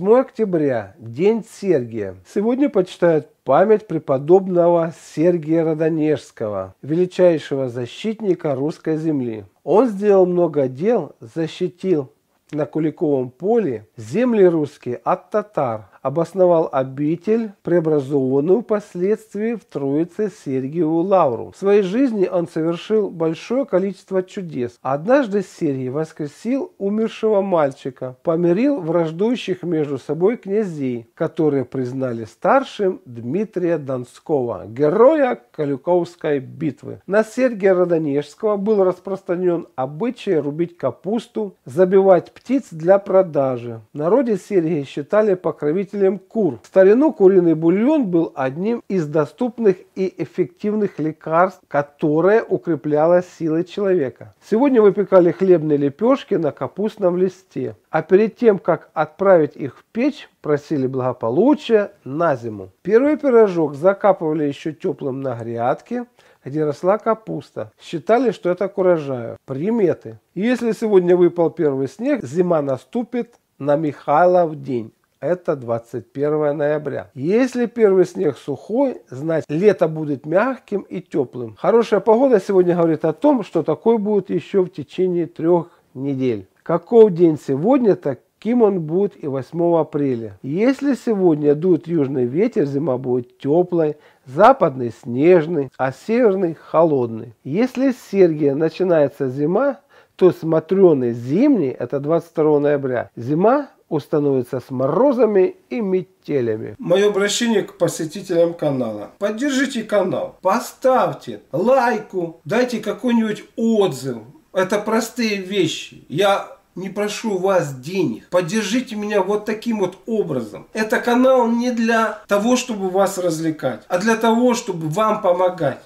8 октября – День Сергия. Сегодня почитают память преподобного Сергия Родонежского, величайшего защитника русской земли. Он сделал много дел, защитил на Куликовом поле земли русские от татар, обосновал обитель, преобразованную впоследствии в Троице Сергиеву Лавру. В своей жизни он совершил большое количество чудес. Однажды Сергий воскресил умершего мальчика, помирил враждующих между собой князей, которые признали старшим Дмитрия Донского, героя Калюковской битвы. На Сергия Родонежского был распространен обычай рубить капусту, забивать птиц для продажи. В народе Сергия считали покровителем потребителям кур. В старину куриный бульон был одним из доступных и эффективных лекарств, которое укрепляло силы человека. Сегодня выпекали хлебные лепешки на капустном листе, а перед тем, как отправить их в печь, просили благополучия на зиму. Первый пирожок закапывали еще теплым на грядке, где росла капуста. Считали, что это к урожаю. Приметы. Если сегодня выпал первый снег, зима наступит на Михайлов день это 21 ноября. Если первый снег сухой, значит лето будет мягким и теплым. Хорошая погода сегодня говорит о том, что такой будет еще в течение трех недель. Каков день сегодня, таким он будет и 8 апреля. Если сегодня дует южный ветер, зима будет теплой, западный снежный, а северный холодный. Если с Сергия начинается зима, то смотреный зимний, это 22 ноября, зима установится с морозами и метелями. Мое обращение к посетителям канала. Поддержите канал, поставьте лайку, дайте какой-нибудь отзыв. Это простые вещи. Я не прошу вас денег. Поддержите меня вот таким вот образом. Это канал не для того, чтобы вас развлекать, а для того, чтобы вам помогать.